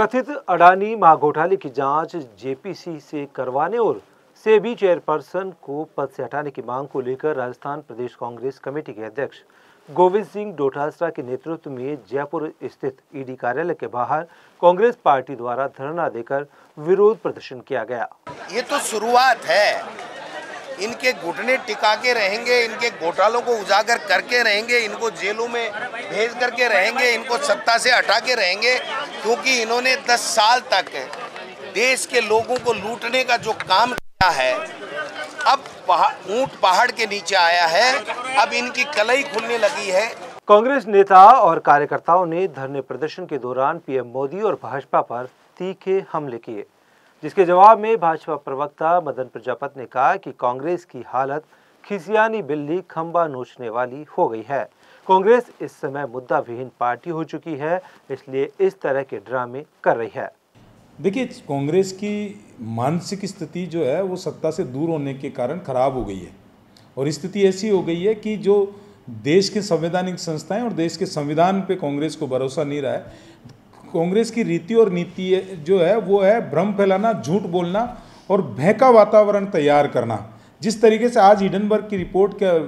कथित अडानी महाघोटाले की जांच जेपीसी से करवाने और सेबी चेयरपर्सन को पद से हटाने की मांग को लेकर राजस्थान प्रदेश कांग्रेस कमेटी के अध्यक्ष गोविंद सिंह डोटासरा के नेतृत्व में जयपुर स्थित ईडी कार्यालय के बाहर कांग्रेस पार्टी द्वारा धरना देकर विरोध प्रदर्शन किया गया ये तो शुरुआत है इनके घुटने टिका के रहेंगे इनके घोटालों को उजागर करके रहेंगे इनको जेलों में भेज करके रहेंगे इनको सत्ता से हटा के रहेंगे क्योंकि इन्होंने 10 साल तक देश के लोगों को लूटने का जो काम किया है अब ऊंट पहाड़ के नीचे आया है अब इनकी कलई खुलने लगी है कांग्रेस नेता और कार्यकर्ताओं ने धरने प्रदर्शन के दौरान पीएम मोदी और भाजपा पर तीखे हमले किए जिसके जवाब में भाजपा प्रवक्ता मदन प्रजापत ने कहा कि कांग्रेस की हालत खिसियानी बिल्ली खंबा नोचने वाली हो गई है कांग्रेस इस समय मुद्दा विहीन पार्टी हो चुकी है इसलिए इस तरह के ड्रामे कर रही है देखिए कांग्रेस की मानसिक स्थिति जो है वो सत्ता से दूर होने के कारण खराब हो गई है और स्थिति ऐसी हो गई है कि जो देश के संवैधानिक संस्थाएं और देश के संविधान पे कांग्रेस को भरोसा नहीं रहा है कांग्रेस की रीति और नीति जो है वो है भ्रम फैलाना झूठ बोलना और भयका वातावरण तैयार करना जिस तरीके से आज ईडनबर्ग की रिपोर्ट के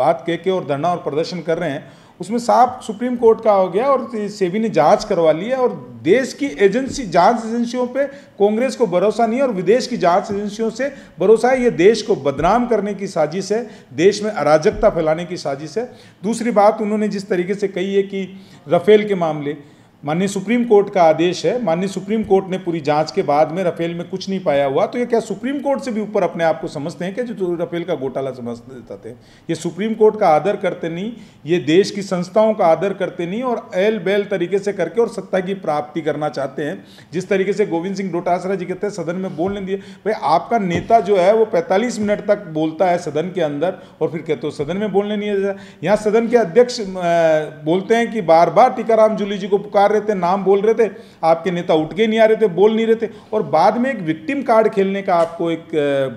बात कह के और धरना और प्रदर्शन कर रहे हैं उसमें साफ सुप्रीम कोर्ट का हो गया और सेबी ने जांच करवा ली है और देश की एजेंसी जांच एजेंसियों पे कांग्रेस को भरोसा नहीं है और विदेश की जांच एजेंसियों से भरोसा है ये देश को बदनाम करने की साजिश है देश में अराजकता फैलाने की साजिश है दूसरी बात उन्होंने जिस तरीके से कही है कि रफेल के मामले माननीय सुप्रीम कोर्ट का आदेश है माननीय सुप्रीम कोर्ट ने पूरी जांच के बाद में रफेल में कुछ नहीं पाया हुआ तो ये क्या सुप्रीम कोर्ट से भी ऊपर अपने आप को समझते हैं क्या जो तो रफेल का घोटाला समझते देता थे ये सुप्रीम कोर्ट का आदर करते नहीं ये देश की संस्थाओं का आदर करते नहीं और एल बैल तरीके से करके और सत्ता की प्राप्ति करना चाहते हैं जिस तरीके से गोविंद सिंह डोटासरा जी कहते हैं सदन में बोलने दिए भाई आपका नेता जो है वो पैंतालीस मिनट तक बोलता है सदन के अंदर और फिर कहते हो सदन में बोलने नहीं है यहाँ सदन के अध्यक्ष बोलते हैं कि बार बार टीकाराम जूली जी को पुकार रहे थे नाम बोल रहे थे आपके नेता उठ के नहीं आ रहे थे बोल नहीं रहे थे और बाद में एक विक्टिम कार्ड खेलने का आपको एक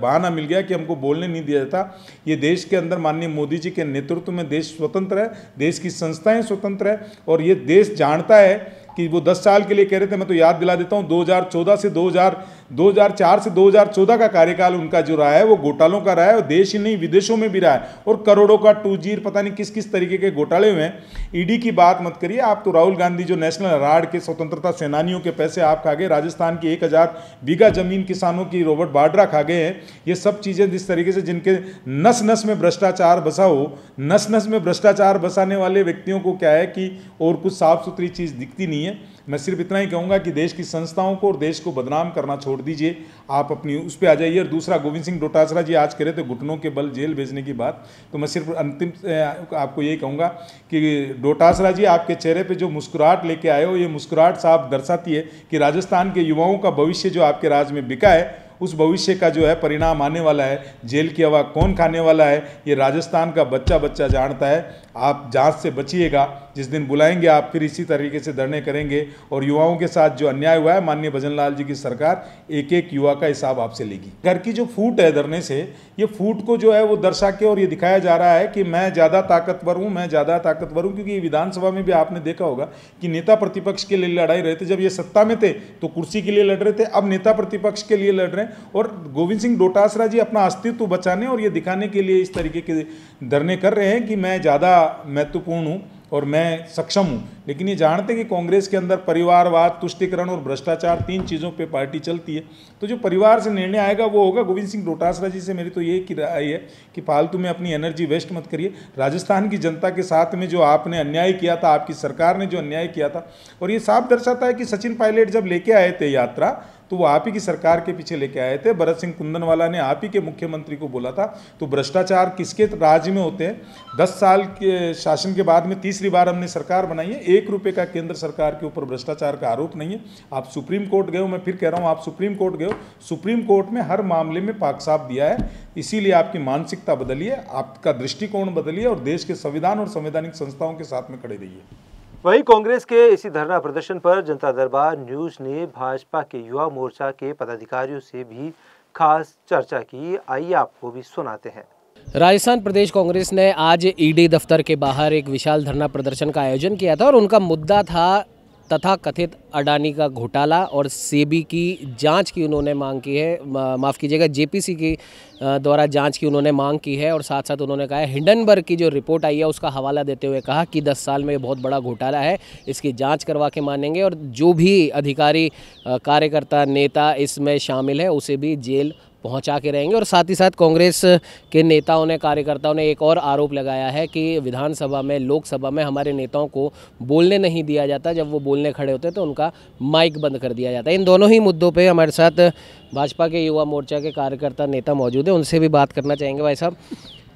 बहाना मिल गया कि हमको बोलने नहीं दिया जाता ये देश के अंदर माननीय मोदी जी के नेतृत्व में देश स्वतंत्र है देश की संस्थाएँ स्वतंत्र है और ये देश जानता है कि वो 10 साल के लिए कह रहे थे मैं तो याद दिला देता हूँ 2014 से 2000 2004 से 2014 का कार्यकाल उनका जो रहा है वो घोटालों का रहा है और देश ही नहीं विदेशों में भी रहा है और करोड़ों का टू जीर पता नहीं किस किस तरीके के घोटाले हुए हैं ईडी की बात मत करिए आप तो राहुल गांधी जो नेशनल हराड के स्वतंत्रता सेनानियों के पैसे आप खा गए राजस्थान की एक हज़ार बीघा जमीन किसानों की रॉबर्ट बाड्रा खा गए हैं ये सब चीज़ें जिस तरीके से जिनके नस नस में भ्रष्टाचार बसा हो नस नस में भ्रष्टाचार बसाने वाले व्यक्तियों को क्या है कि और कुछ साफ सुथरी चीज़ दिखती नहीं है मैं सिर्फ इतना ही कहूँगा कि देश की संस्थाओं को और देश को बदनाम करना छोड़ दीजिए आप अपनी उस पर आ जाइए और दूसरा गोविंद सिंह डोटासरा जी आज करे थे घुटनों के बल जेल भेजने की बात तो मैं सिर्फ अंतिम आपको यही कहूँगा कि डोटासरा जी आपके चेहरे पर जो मुस्कुराहट लेके आए हो ये मुस्कुराहट साफ दर्शाती है कि राजस्थान के युवाओं का भविष्य जो आपके राज्य में बिका है उस भविष्य का जो है परिणाम आने वाला है जेल की हवा कौन खाने वाला है ये राजस्थान का बच्चा बच्चा जानता है आप जांच से बचिएगा जिस दिन बुलाएंगे आप फिर इसी तरीके से धरने करेंगे और युवाओं के साथ जो अन्याय हुआ है माननीय भजन लाल जी की सरकार एक एक युवा का हिसाब आपसे लेगी घर की जो फूट है धरने से ये फूट को जो है वो दर्शा के और ये दिखाया जा रहा है कि मैं ज़्यादा ताकतवर हूँ मैं ज़्यादा ताकतवर हूँ क्योंकि विधानसभा में भी आपने देखा होगा कि नेता प्रतिपक्ष के लिए लड़ाई रहे थे जब ये सत्ता में थे तो कुर्सी के लिए लड़ रहे थे अब नेता प्रतिपक्ष के लिए लड़ रहे हैं हैं और गोविंद सिंह डोटासरा जी अपना अस्तित्व बचाने और ये दिखाने के लिए इस तरीके के धरने कर रहे हैं कि मैं ज़्यादा महत्वपूर्ण हूँ और मैं सक्षम हूँ लेकिन ये जानते हैं कि कांग्रेस के अंदर परिवारवाद तुष्टिकरण और भ्रष्टाचार तीन चीज़ों पे पार्टी चलती है तो जो परिवार से निर्णय आएगा वो होगा गोविंद सिंह डोटासरा जी से मेरी तो ये की राय है कि फालतू में अपनी एनर्जी वेस्ट मत करिए राजस्थान की जनता के साथ में जो आपने अन्याय किया था आपकी सरकार ने जो अन्याय किया था और ये साफ दर्शाता है कि सचिन पायलट जब लेके आए थे यात्रा तो वो आप ही की सरकार के पीछे लेके आए थे भरत सिंह कुंदनवाला ने आप ही के मुख्यमंत्री को बोला था तो भ्रष्टाचार किसके राज्य में होते हैं दस साल के शासन के बाद में तीसरी बार हमने सरकार बनाई है एक रुपये का केंद्र सरकार के ऊपर भ्रष्टाचार का आरोप नहीं है आप सुप्रीम कोर्ट गए हो मैं फिर कह रहा हूँ आप सुप्रीम कोर्ट गए हो सुप्रीम कोर्ट में हर मामले में पाक साफ दिया है इसीलिए आपकी मानसिकता बदलिए आपका दृष्टिकोण बदलिए और देश के संविधान और संवैधानिक संस्थाओं के साथ में खड़े रहिए वहीं कांग्रेस के इसी धरना प्रदर्शन पर जनता दरबार न्यूज ने भाजपा के युवा मोर्चा के पदाधिकारियों से भी खास चर्चा की आइए आपको भी सुनाते हैं राजस्थान प्रदेश कांग्रेस ने आज ईडी दफ्तर के बाहर एक विशाल धरना प्रदर्शन का आयोजन किया था और उनका मुद्दा था तथा कथित अडानी का घोटाला और सेबी की जांच की उन्होंने मांग की है माफ़ कीजिएगा जेपीसी की द्वारा जांच की उन्होंने मांग की है और साथ साथ उन्होंने कहा है हिंडनबर्ग की जो रिपोर्ट आई है उसका हवाला देते हुए कहा कि 10 साल में ये बहुत बड़ा घोटाला है इसकी जांच करवा के मानेंगे और जो भी अधिकारी कार्यकर्ता नेता इसमें शामिल है उसे भी जेल पहुंचा के रहेंगे और साथ ही साथ कांग्रेस के नेताओं ने कार्यकर्ताओं ने एक और आरोप लगाया है कि विधानसभा में लोकसभा में हमारे नेताओं को बोलने नहीं दिया जाता जब वो बोलने खड़े होते हैं तो उनका माइक बंद कर दिया जाता है इन दोनों ही मुद्दों पर हमारे साथ भाजपा के युवा मोर्चा के कार्यकर्ता नेता मौजूद है उनसे भी बात करना चाहेंगे भाई साहब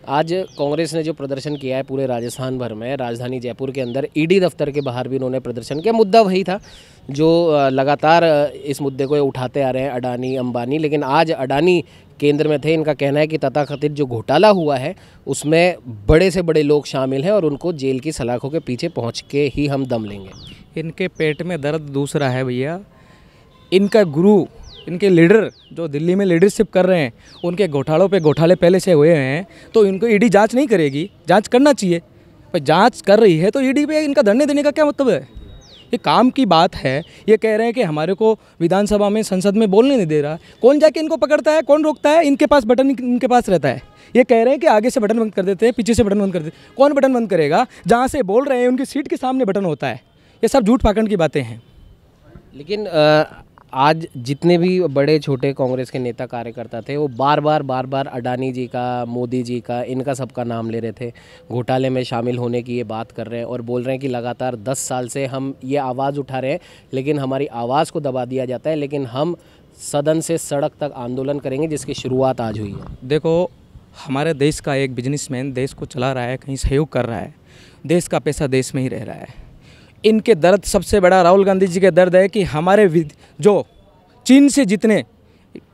आज कांग्रेस ने जो प्रदर्शन किया है पूरे राजस्थान भर में राजधानी जयपुर के अंदर ईडी दफ्तर के बाहर भी उन्होंने प्रदर्शन किया मुद्दा वही था जो लगातार इस मुद्दे को उठाते आ रहे हैं अडानी अंबानी लेकिन आज अडानी केंद्र में थे इनका कहना है कि तथाकथित जो घोटाला हुआ है उसमें बड़े से बड़े लोग शामिल हैं और उनको जेल की सलाखों के पीछे पहुँच के ही हम दम लेंगे इनके पेट में दर्द दूसरा है भैया इनका गुरु इनके लीडर जो दिल्ली में लीडरशिप कर रहे हैं उनके घोटालों पे घोटाले पहले से हुए हैं तो इनको ईडी e जांच नहीं करेगी जांच करना चाहिए पर जांच कर रही है तो ईडी e पे इनका धरने देने का क्या मतलब है ये काम की बात है ये कह रहे हैं कि हमारे को विधानसभा में संसद में बोलने नहीं दे रहा कौन जाके इनको पकड़ता है कौन रोकता है इनके पास बटन इनके पास रहता है ये कह रहे हैं कि आगे से बटन बंद कर देते हैं पीछे से बटन बंद कर देते हैं कौन बटन बंद करेगा जहाँ से बोल रहे हैं उनकी सीट के सामने बटन होता है ये सब झूठ पाखंड की बातें हैं लेकिन आज जितने भी बड़े छोटे कांग्रेस के नेता कार्यकर्ता थे वो बार बार बार बार अडानी जी का मोदी जी का इनका सबका नाम ले रहे थे घोटाले में शामिल होने की ये बात कर रहे हैं और बोल रहे हैं कि लगातार दस साल से हम ये आवाज़ उठा रहे हैं लेकिन हमारी आवाज़ को दबा दिया जाता है लेकिन हम सदन से सड़क तक आंदोलन करेंगे जिसकी शुरुआत आज हुई है देखो हमारे देश का एक बिजनेसमैन देश को चला रहा है कहीं सहयोग कर रहा है देश का पैसा देश में ही रह रहा है इनके दर्द सबसे बड़ा राहुल गांधी जी के दर्द है कि हमारे जो चीन से जितने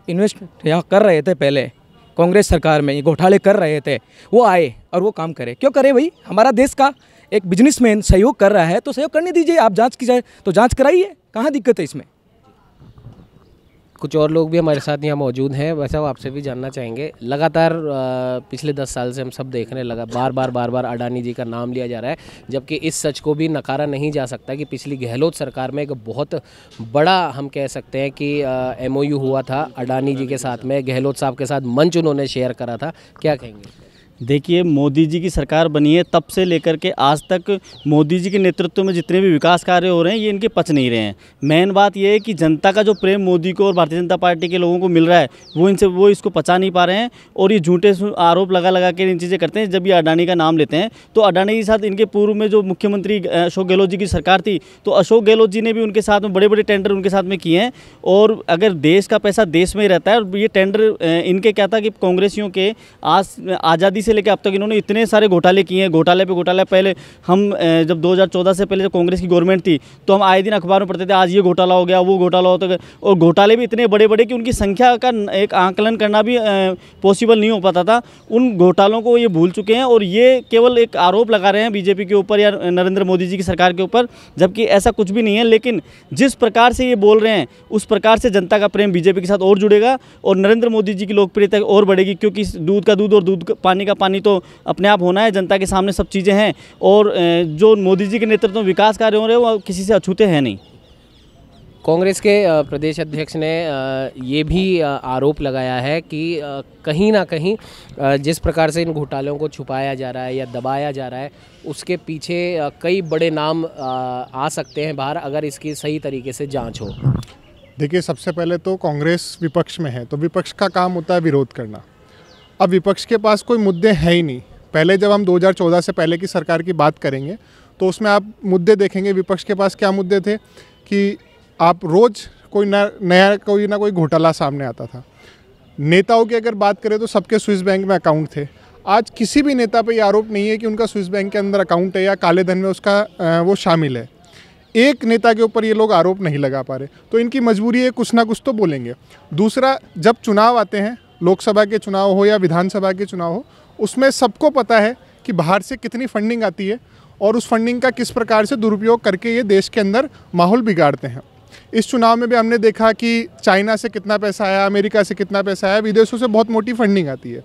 इन्वेस्ट यहाँ कर रहे थे पहले कांग्रेस सरकार में ये घोटाले कर रहे थे वो आए और वो काम करे क्यों करे भाई हमारा देश का एक बिजनेसमैन सहयोग कर रहा है तो सहयोग करने दीजिए आप जांच की जाए तो जांच कराइए कहाँ दिक्कत है इसमें कुछ और लोग भी हमारे साथ यहाँ मौजूद हैं वैसा वो आपसे भी जानना चाहेंगे लगातार पिछले दस साल से हम सब देख रहे हैं लगा बार बार बार बार अडानी जी का नाम लिया जा रहा है जबकि इस सच को भी नकारा नहीं जा सकता कि पिछली गहलोत सरकार में एक बहुत बड़ा हम कह सकते हैं कि एम हुआ था अडानी जी के साथ में गहलोत साहब के साथ मंच उन्होंने शेयर करा था क्या कहेंगे देखिए मोदी जी की सरकार बनी है तब से लेकर के आज तक मोदी जी के नेतृत्व में जितने भी विकास कार्य हो रहे हैं ये इनके पच नहीं रहे हैं मेन बात यह है कि जनता का जो प्रेम मोदी को और भारतीय जनता पार्टी के लोगों को मिल रहा है वो इनसे वो इसको पचा नहीं पा रहे हैं और ये झूठे आरोप लगा लगा के इन चीज़ें करते हैं जब ये अडानी का नाम लेते हैं तो अडानी के साथ इनके पूर्व में जो मुख्यमंत्री अशोक गहलोत जी की सरकार थी तो अशोक गहलोत जी ने भी उनके साथ में बड़े बड़े टेंडर उनके साथ में किए हैं और अगर देश का पैसा देश में ही रहता है और ये टेंडर इनके क्या था कि कांग्रेसियों के आज आज़ादी से लेकर अब तक इन्होंने इतने सारे घोटाले किए हैं घोटाले पे घोटाले पहले हम जब 2014 से पहले जब कांग्रेस की गवर्नमेंट थी तो हम आए दिन अखबार में पढ़ते थे आज ये घोटाला हो गया वो घोटाला होता तो गया और घोटाले भी इतने बड़े बड़े कि उनकी संख्या का एक आंकलन करना भी पॉसिबल नहीं हो पाता था उन घोटालों को ये भूल चुके हैं और ये केवल एक आरोप लगा रहे हैं बीजेपी के ऊपर या नरेंद्र मोदी जी की सरकार के ऊपर जबकि ऐसा कुछ भी नहीं है लेकिन जिस प्रकार से ये बोल रहे हैं उस प्रकार से जनता का प्रेम बीजेपी के साथ और जुड़ेगा और नरेंद्र मोदी जी की लोकप्रियता और बढ़ेगी क्योंकि दूध का दूध और दूध पानी का पानी तो अपने आप होना है जनता के सामने सब चीज़ें हैं और जो मोदी जी के नेतृत्व में विकास कार्य हो रहे हैं वो किसी से अछूते हैं नहीं कांग्रेस के प्रदेश अध्यक्ष ने ये भी आरोप लगाया है कि कहीं ना कहीं जिस प्रकार से इन घोटालों को छुपाया जा रहा है या दबाया जा रहा है उसके पीछे कई बड़े नाम आ सकते हैं बाहर अगर इसकी सही तरीके से जांच हो देखिए सबसे पहले तो कांग्रेस विपक्ष में है तो विपक्ष का काम होता है विरोध करना अब विपक्ष के पास कोई मुद्दे हैं ही नहीं पहले जब हम 2014 से पहले की सरकार की बात करेंगे तो उसमें आप मुद्दे देखेंगे विपक्ष के पास क्या मुद्दे थे कि आप रोज़ कोई ना नया कोई ना कोई घोटाला सामने आता था नेताओं की अगर बात करें तो सबके स्विस बैंक में अकाउंट थे आज किसी भी नेता पर ये आरोप नहीं है कि उनका स्विस बैंक के अंदर अकाउंट है या काले धन में उसका वो शामिल है एक नेता के ऊपर ये लोग आरोप नहीं लगा पा रहे तो इनकी मजबूरी है कुछ ना कुछ तो बोलेंगे दूसरा जब चुनाव आते हैं लोकसभा के चुनाव हो या विधानसभा के चुनाव हो उसमें सबको पता है कि बाहर से कितनी फंडिंग आती है और उस फंडिंग का किस प्रकार से दुरुपयोग करके ये देश के अंदर माहौल बिगाड़ते हैं इस चुनाव में भी हमने देखा कि चाइना से कितना पैसा आया अमेरिका से कितना पैसा आया विदेशों से बहुत मोटी फंडिंग आती है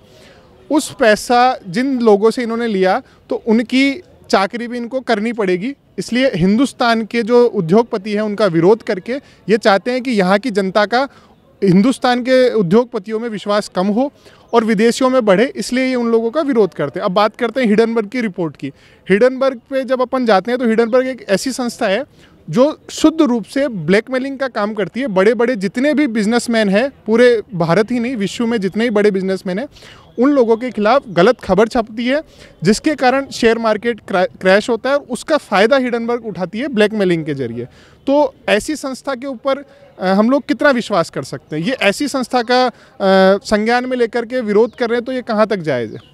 उस पैसा जिन लोगों से इन्होंने लिया तो उनकी चाकरी भी इनको करनी पड़ेगी इसलिए हिंदुस्तान के जो उद्योगपति हैं उनका विरोध करके ये चाहते हैं कि यहाँ की जनता का हिंदुस्तान के उद्योगपतियों में विश्वास कम हो और विदेशियों में बढ़े इसलिए ये उन लोगों का विरोध करते हैं अब बात करते हैं हिडनबर्ग की रिपोर्ट की हिडनबर्ग पे जब अपन जाते हैं तो हिडनबर्ग एक ऐसी संस्था है जो शुद्ध रूप से ब्लैकमेलिंग का काम करती है बड़े बड़े जितने भी बिजनेसमैन हैं पूरे भारत ही नहीं विश्व में जितने ही बड़े बिजनेसमैन हैं उन लोगों के खिलाफ गलत खबर छपती है जिसके कारण शेयर मार्केट क्रैश होता है और उसका फ़ायदा हिडनबर्ग उठाती है ब्लैकमेलिंग के जरिए तो ऐसी संस्था के ऊपर हम लोग कितना विश्वास कर सकते हैं ये ऐसी संस्था का संज्ञान में लेकर के विरोध कर रहे हैं तो ये कहाँ तक जायज़ है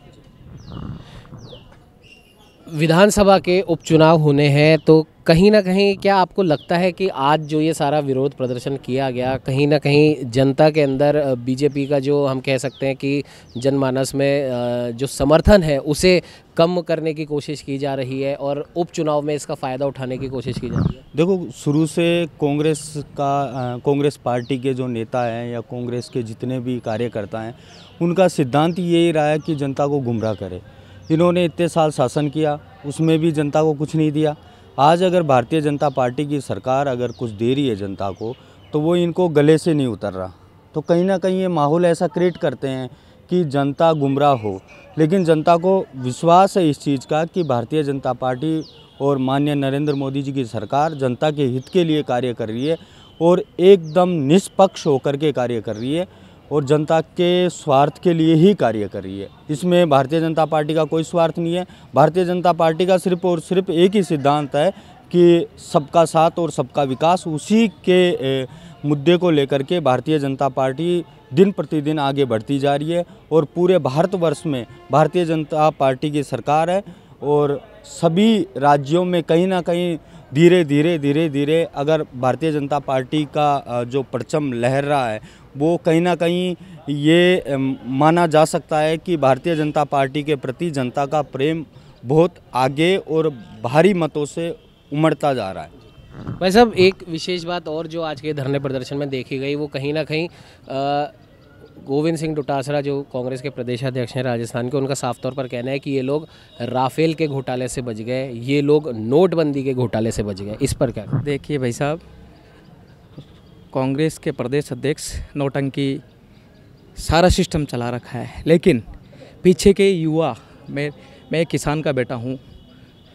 विधानसभा के उपचुनाव होने हैं तो कहीं ना कहीं क्या आपको लगता है कि आज जो ये सारा विरोध प्रदर्शन किया गया कहीं ना कहीं जनता के अंदर बीजेपी का जो हम कह सकते हैं कि जनमानस में जो समर्थन है उसे कम करने की कोशिश की जा रही है और उपचुनाव में इसका फ़ायदा उठाने की कोशिश की जा रही है देखो शुरू से कांग्रेस का कांग्रेस पार्टी के जो नेता हैं या कांग्रेस के जितने भी कार्यकर्ता हैं उनका सिद्धांत यही रहा है कि जनता को गुमराह करे इन्होंने इतने साल शासन किया उसमें भी जनता को कुछ नहीं दिया आज अगर भारतीय जनता पार्टी की सरकार अगर कुछ दे रही है जनता को तो वो इनको गले से नहीं उतर रहा तो कहीं ना कहीं ये माहौल ऐसा क्रिएट करते हैं कि जनता गुमराह हो लेकिन जनता को विश्वास है इस चीज़ का कि भारतीय जनता पार्टी और माननीय नरेंद्र मोदी जी की सरकार जनता के हित के लिए कार्य कर रही है और एकदम निष्पक्ष होकर के कार्य कर रही है और जनता के स्वार्थ के लिए ही कार्य कर रही है इसमें भारतीय जनता पार्टी का कोई स्वार्थ नहीं है भारतीय जनता पार्टी का सिर्फ और सिर्फ एक ही सिद्धांत है कि सबका साथ और सबका विकास उसी के मुद्दे को लेकर के भारतीय जनता पार्टी दिन प्रतिदिन आगे बढ़ती जा रही है और पूरे भारतवर्ष में भारतीय जनता पार्टी की सरकार है और सभी राज्यों में कहीं ना कहीं धीरे धीरे धीरे धीरे अगर भारतीय जनता पार्टी का जो परचम लहर रहा है वो कहीं ना कहीं ये माना जा सकता है कि भारतीय जनता पार्टी के प्रति जनता का प्रेम बहुत आगे और भारी मतों से उमड़ता जा रहा है भाई साहब एक विशेष बात और जो आज के धरने प्रदर्शन में देखी गई वो कहीं ना कहीं गोविंद सिंह डोटासरा जो कांग्रेस के प्रदेशाध्यक्ष हैं राजस्थान के उनका साफ तौर पर कहना है कि ये लोग राफेल के घोटाले से बच गए ये लोग नोटबंदी के घोटाले से बच गए इस पर क्या देखिए भाई साहब कांग्रेस के प्रदेश अध्यक्ष नौटंकी सारा सिस्टम चला रखा है लेकिन पीछे के युवा मैं मैं किसान का बेटा हूँ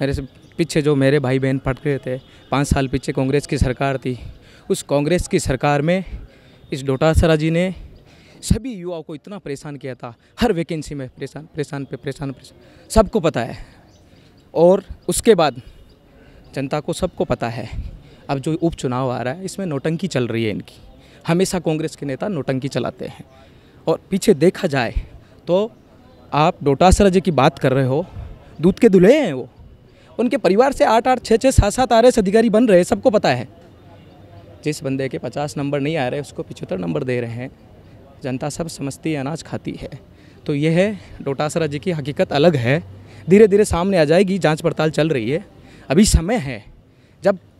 मेरे से पीछे जो मेरे भाई बहन पढ़ रहे थे पाँच साल पीछे कांग्रेस की सरकार थी उस कांग्रेस की सरकार में इस डोटासरा जी ने सभी युवाओं को इतना परेशान किया था हर वैकेंसी में परेशान परेशान पे परेशान परेशान सबको पता है और उसके बाद जनता को सबको पता है अब जो उपचुनाव आ रहा है इसमें नोटंकी चल रही है इनकी हमेशा कांग्रेस के नेता नोटंकी चलाते हैं और पीछे देखा जाए तो आप डोटासरा जी की बात कर रहे हो दूध के दुल्हे हैं वो उनके परिवार से आठ आठ छः छः सात सात आर एस अधिकारी बन रहे सबको पता है जिस बंदे के पचास नंबर नहीं आ रहे उसको पिछहत्तर नंबर दे रहे हैं जनता सब समझती है अनाज खाती है तो यह है डोटासरा जी की हकीकत अलग है धीरे धीरे सामने आ जाएगी जांच पड़ताल चल रही है अभी समय है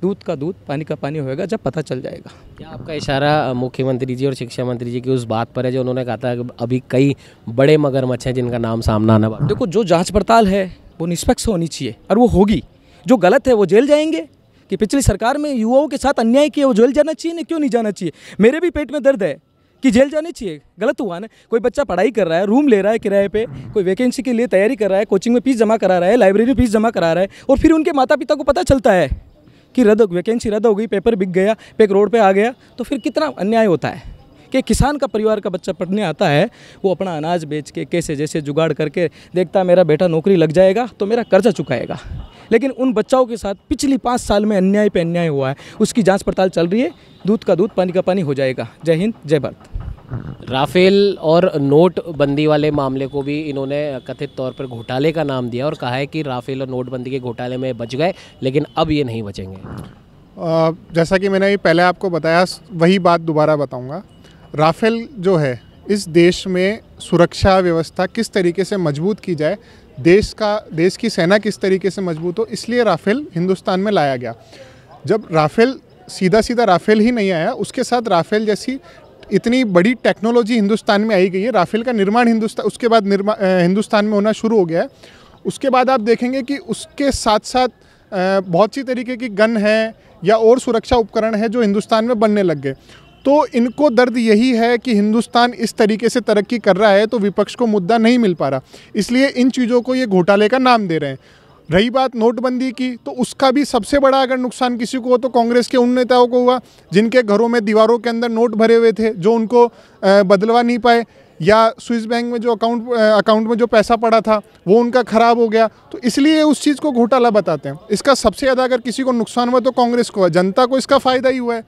दूध का दूध पानी का पानी होएगा जब पता चल जाएगा क्या आपका इशारा मुख्यमंत्री जी और शिक्षा मंत्री जी की उस बात पर है जो उन्होंने कहा था अभी कई बड़े मगरमच्छ हैं जिनका नाम सामना आना देखो जो जाँच पड़ताल है वो निष्पक्ष होनी चाहिए और वो होगी जो गलत है वो जेल जाएंगे कि पिछली सरकार में युवाओं के साथ अन्याय किया वो जेल जाना चाहिए ना क्यों नहीं जाना चाहिए मेरे भी पेट में दर्द है कि जेल जाने चाहिए गलत हुआ ना कोई बच्चा पढ़ाई कर रहा है रूम ले रहा है किराए पे कोई वैकेंसी के लिए तैयारी कर रहा है कोचिंग में फीस जमा करा रहा है लाइब्रेरी में फीस जमा करा रहा है और फिर उनके माता पिता को पता चलता है कि रद्द वैकेंसी रद्द हो गई पेपर बिक गया पेक रोड पे आ गया तो फिर कितना अन्याय होता है कि किसान का परिवार का बच्चा पढ़ने आता है वो अपना अनाज बेच के कैसे जैसे जुगाड़ करके देखता है मेरा बेटा नौकरी लग जाएगा तो मेरा कर्जा चुकाएगा लेकिन उन बच्चों के साथ पिछली पाँच साल में अन्याय पे अन्याय हुआ है उसकी जांच पड़ताल चल रही है दूध का दूध पानी का पानी हो जाएगा जय हिंद जय भारत राफेल और नोटबंदी वाले मामले को भी इन्होंने कथित तौर पर घोटाले का नाम दिया और कहा है कि राफेल और नोटबंदी के घोटाले में बच गए लेकिन अब ये नहीं बचेंगे जैसा कि मैंने पहले आपको बताया वही बात दोबारा बताऊंगा राफेल जो है इस देश में सुरक्षा व्यवस्था किस तरीके से मजबूत की जाए देश का देश की सेना किस तरीके से मजबूत हो इसलिए राफेल हिंदुस्तान में लाया गया जब राफेल सीधा सीधा राफेल ही नहीं आया उसके साथ राफेल जैसी इतनी बड़ी टेक्नोलॉजी हिंदुस्तान में आई गई है राफेल का निर्माण हिंदुस्तान उसके बाद निर्मा हिंदुस्तान में होना शुरू हो गया है उसके बाद आप देखेंगे कि उसके साथ साथ बहुत सी तरीके की गन है या और सुरक्षा उपकरण है जो हिंदुस्तान में बनने लग गए तो इनको दर्द यही है कि हिंदुस्तान इस तरीके से तरक्की कर रहा है तो विपक्ष को मुद्दा नहीं मिल पा रहा इसलिए इन चीज़ों को ये घोटाले का नाम दे रहे हैं रही बात नोटबंदी की तो उसका भी सबसे बड़ा अगर नुकसान किसी को हो तो कांग्रेस के उन नेताओं को हुआ जिनके घरों में दीवारों के अंदर नोट भरे हुए थे जो उनको बदलवा नहीं पाए या स्विस बैंक में जो अकाउंट अकाउंट में जो पैसा पड़ा था वो उनका ख़राब हो गया तो इसलिए उस चीज़ को घोटाला बताते हैं इसका सबसे ज़्यादा अगर किसी को नुकसान हुआ तो कांग्रेस को हुआ जनता को इसका फ़ायदा ही हुआ है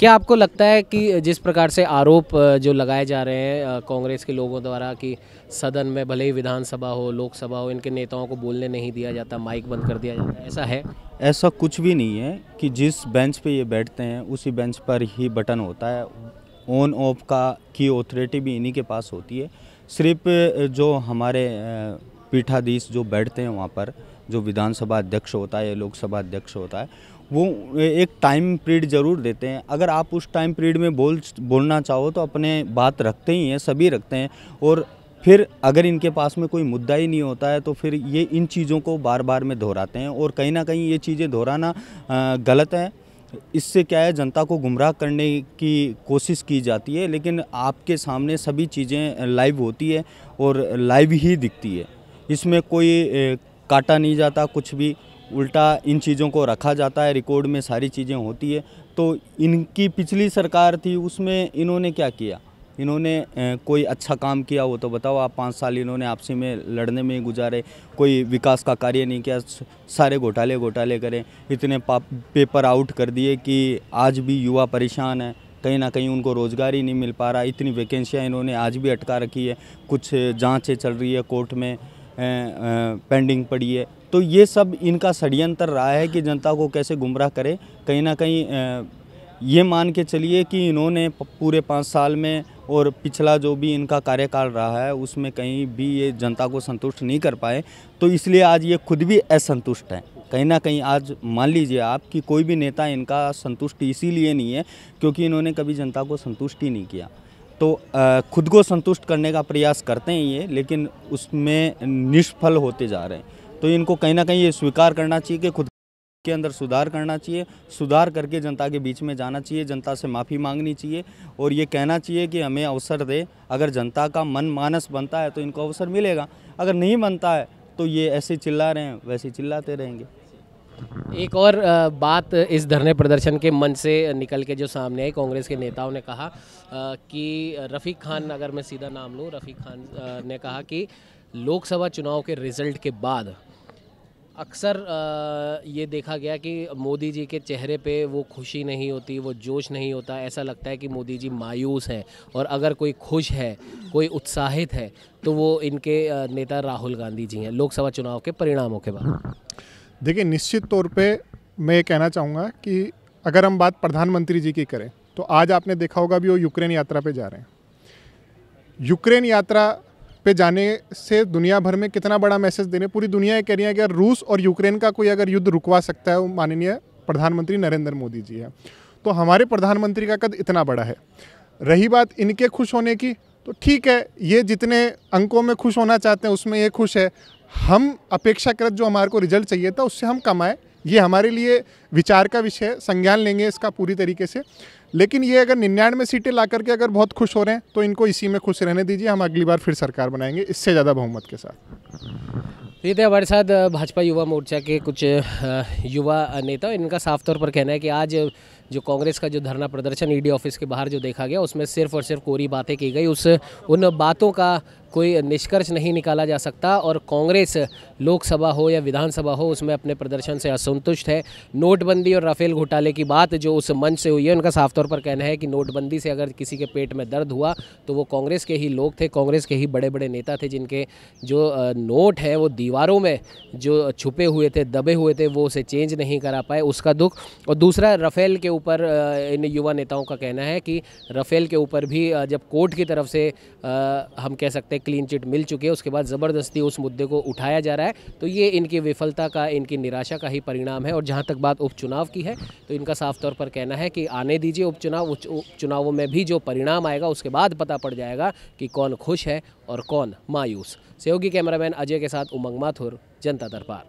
क्या आपको लगता है कि जिस प्रकार से आरोप जो लगाए जा रहे हैं कांग्रेस के लोगों द्वारा कि सदन में भले ही विधानसभा हो लोकसभा हो इनके नेताओं को बोलने नहीं दिया जाता माइक बंद कर दिया जाता ऐसा है ऐसा कुछ भी नहीं है कि जिस बेंच पे ये बैठते हैं उसी बेंच पर ही बटन होता है ऑन ऑफ का की ऑथोरिटी भी इन्हीं के पास होती है सिर्फ जो हमारे पीठाधीश जो बैठते हैं वहाँ पर जो विधानसभा अध्यक्ष होता है या लोकसभा अध्यक्ष होता है वो एक टाइम पीरियड ज़रूर देते हैं अगर आप उस टाइम पीरियड में बोल बोलना चाहो तो अपने बात रखते ही हैं सभी रखते हैं और फिर अगर इनके पास में कोई मुद्दा ही नहीं होता है तो फिर ये इन चीज़ों को बार बार में दोहराते हैं और कहीं ना कहीं ये चीज़ें दोहराना गलत है इससे क्या है जनता को गुमराह करने की कोशिश की जाती है लेकिन आपके सामने सभी चीज़ें लाइव होती है और लाइव ही दिखती है इसमें कोई काटा नहीं जाता कुछ भी उल्टा इन चीज़ों को रखा जाता है रिकॉर्ड में सारी चीज़ें होती है तो इनकी पिछली सरकार थी उसमें इन्होंने क्या किया इन्होंने कोई अच्छा काम किया वो तो बताओ आप पाँच साल इन्होंने आपसी में लड़ने में ही गुजारे कोई विकास का कार्य नहीं किया सारे घोटाले घोटाले करें इतने पेपर आउट कर दिए कि आज भी युवा परेशान है कहीं ना कहीं उनको रोज़गार ही नहीं मिल पा रहा इतनी वैकेंसियाँ इन्होंने आज भी अटका रखी है कुछ जाँचें चल रही है कोर्ट में पेंडिंग पड़ी है तो ये सब इनका षड्यंत्र रहा है कि जनता को कैसे गुमराह करें कहीं ना कहीं ये मान के चलिए कि इन्होंने पूरे पाँच साल में और पिछला जो भी इनका कार्यकाल रहा है उसमें कहीं भी ये जनता को संतुष्ट नहीं कर पाए तो इसलिए आज ये खुद भी असंतुष्ट हैं कहीं ना कहीं आज मान लीजिए आप कि कोई भी नेता इनका संतुष्ट इसीलिए नहीं है क्योंकि इन्होंने कभी जनता को संतुष्ट ही नहीं किया तो खुद को संतुष्ट करने का प्रयास करते हैं ये लेकिन उसमें निष्फल होते जा रहे हैं तो इनको कहीं ना कहीं ये स्वीकार करना चाहिए कि खुद के अंदर सुधार करना चाहिए सुधार करके जनता के बीच में जाना चाहिए जनता से माफ़ी मांगनी चाहिए और ये कहना चाहिए कि हमें अवसर दे अगर जनता का मन मानस बनता है तो इनको अवसर मिलेगा अगर नहीं बनता है तो ये ऐसे चिल्ला रहे हैं वैसे चिल्लाते रहेंगे एक और बात इस धरने प्रदर्शन के मन से निकल के जो सामने आई कांग्रेस के नेताओं ने कहा कि रफ़ीक खान अगर मैं सीधा नाम लूँ रफ़ीक खान ने कहा कि लोकसभा चुनाव के रिजल्ट के बाद अक्सर ये देखा गया कि मोदी जी के चेहरे पे वो खुशी नहीं होती वो जोश नहीं होता ऐसा लगता है कि मोदी जी मायूस हैं और अगर कोई खुश है कोई उत्साहित है तो वो इनके नेता राहुल गांधी जी हैं लोकसभा चुनाव के परिणामों के बाद देखिए निश्चित तौर पे मैं ये कहना चाहूँगा कि अगर हम बात प्रधानमंत्री जी की करें तो आज आपने देखा होगा भी वो यूक्रेन यात्रा पर जा रहे हैं यूक्रेन यात्रा पे जाने से दुनिया भर में कितना बड़ा मैसेज देने पूरी दुनिया ये कह रही है कि अगर रूस और यूक्रेन का कोई अगर युद्ध रुकवा सकता है वो माननीय प्रधानमंत्री नरेंद्र मोदी जी है तो हमारे प्रधानमंत्री का कद इतना बड़ा है रही बात इनके खुश होने की तो ठीक है ये जितने अंकों में खुश होना चाहते हैं उसमें ये खुश है हम अपेक्षाकृत जो हमारे को रिजल्ट चाहिए था उससे हम कमाएँ ये हमारे लिए विचार का विषय है संज्ञान लेंगे इसका पूरी तरीके से लेकिन ये अगर निन्यानवे सीटें ला करके अगर बहुत खुश हो रहे हैं तो इनको इसी में खुश रहने दीजिए हम अगली बार फिर सरकार बनाएंगे इससे ज़्यादा बहुमत के साथ प्रीत तो है हमारे साथ भाजपा युवा मोर्चा के कुछ युवा नेता इनका साफ तौर पर कहना है कि आज जो कांग्रेस का जो धरना प्रदर्शन ईडी ऑफिस के बाहर जो देखा गया उसमें सिर्फ और सिर्फ कोरी बातें की गई उस उन बातों का कोई निष्कर्ष नहीं निकाला जा सकता और कांग्रेस लोकसभा हो या विधानसभा हो उसमें अपने प्रदर्शन से असंतुष्ट है नोटबंदी और राफेल घोटाले की बात जो उस मंच से हुई है उनका साफ तौर पर कहना है कि नोटबंदी से अगर किसी के पेट में दर्द हुआ तो वो कांग्रेस के ही लोग थे कांग्रेस के ही बड़े बड़े नेता थे जिनके जो नोट हैं वो दीवारों में जो छुपे हुए थे दबे हुए थे वो उसे चेंज नहीं करा पाए उसका दुख और दूसरा रफेल के ऊपर इन युवा नेताओं का कहना है कि रफेल के ऊपर भी जब कोर्ट की तरफ से हम कह सकते क्लीन चिट मिल चुकी है उसके बाद ज़बरदस्ती उस मुद्दे को उठाया जा रहा है तो ये इनकी विफलता का इनकी निराशा का ही परिणाम है और जहाँ तक बात उपचुनाव की है तो इनका साफ तौर पर कहना है कि आने दीजिए उपचुनाव उपचुनावों में भी जो परिणाम आएगा उसके बाद पता पड़ जाएगा कि कौन खुश है और कौन मायूस सहयोगी कैमरामैन अजय के साथ उमंग माथुर जनता दरबार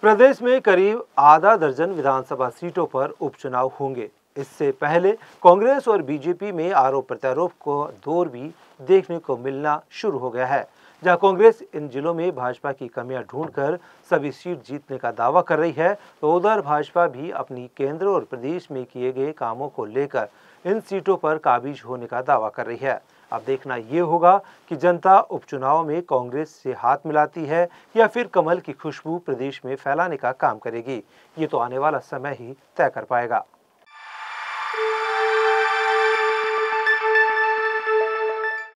प्रदेश में करीब आधा दर्जन विधानसभा सीटों पर उपचुनाव होंगे इससे पहले कांग्रेस और बीजेपी में आरोप प्रत्यारोप को दौर भी देखने को मिलना शुरू हो गया है जहां कांग्रेस इन जिलों में भाजपा की कमियां ढूंढकर सभी सीट जीतने का दावा कर रही है तो उधर भाजपा भी अपनी केंद्र और प्रदेश में किए गए कामों को लेकर इन सीटों पर काबिज होने का दावा कर रही है अब देखना ये होगा कि जनता उपचुनाव में कांग्रेस से हाथ मिलाती है या फिर कमल की खुशबू प्रदेश में फैलाने का काम करेगी ये तो आने वाला समय ही तय कर पाएगा